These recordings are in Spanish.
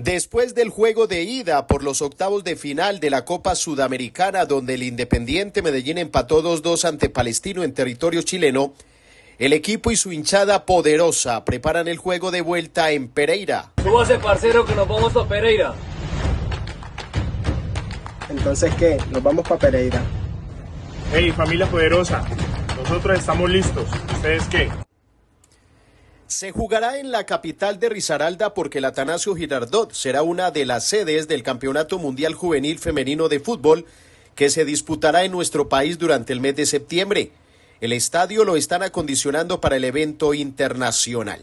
Después del juego de ida por los octavos de final de la Copa Sudamericana, donde el Independiente Medellín empató 2-2 ante Palestino en territorio chileno, el equipo y su hinchada poderosa preparan el juego de vuelta en Pereira. ¿Cómo hace, parcero, que nos vamos a Pereira? Entonces, ¿qué? Nos vamos para Pereira. Hey, familia poderosa, nosotros estamos listos. ¿Ustedes qué? Se jugará en la capital de Risaralda porque el Atanasio Girardot será una de las sedes del Campeonato Mundial Juvenil Femenino de Fútbol que se disputará en nuestro país durante el mes de septiembre. El estadio lo están acondicionando para el evento internacional.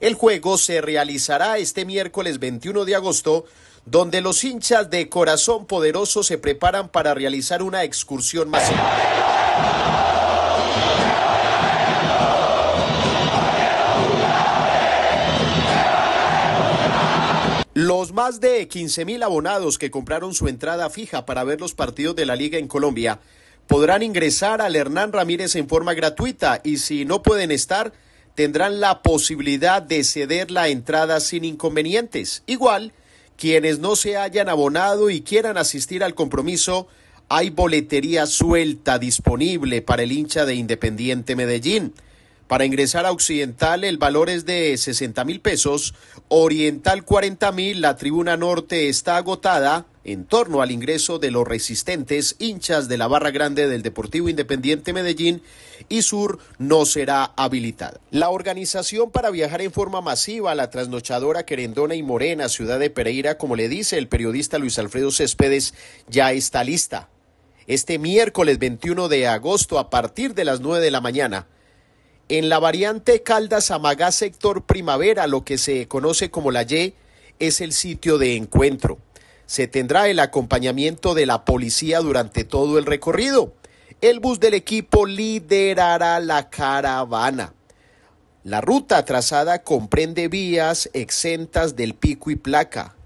El juego se realizará este miércoles 21 de agosto, donde los hinchas de Corazón Poderoso se preparan para realizar una excursión masiva. Los más de 15.000 abonados que compraron su entrada fija para ver los partidos de la liga en Colombia podrán ingresar al Hernán Ramírez en forma gratuita y si no pueden estar, tendrán la posibilidad de ceder la entrada sin inconvenientes. Igual, quienes no se hayan abonado y quieran asistir al compromiso, hay boletería suelta disponible para el hincha de Independiente Medellín. Para ingresar a Occidental el valor es de 60 mil pesos, Oriental 40 mil, la tribuna norte está agotada en torno al ingreso de los resistentes hinchas de la barra grande del Deportivo Independiente Medellín y Sur no será habilitada. La organización para viajar en forma masiva a la trasnochadora Querendona y Morena, ciudad de Pereira, como le dice el periodista Luis Alfredo Céspedes, ya está lista. Este miércoles 21 de agosto a partir de las 9 de la mañana en la variante Caldas Amagá sector primavera, lo que se conoce como la Y, es el sitio de encuentro. Se tendrá el acompañamiento de la policía durante todo el recorrido. El bus del equipo liderará la caravana. La ruta trazada comprende vías exentas del pico y placa.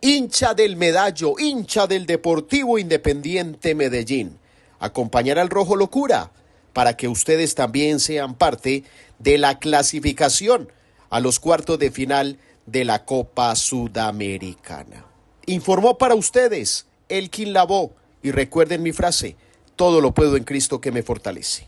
Hincha del medallo, hincha del Deportivo Independiente Medellín. Acompañará al Rojo Locura para que ustedes también sean parte de la clasificación a los cuartos de final de la Copa Sudamericana. Informó para ustedes Elkin Lavó, y recuerden mi frase, todo lo puedo en Cristo que me fortalece.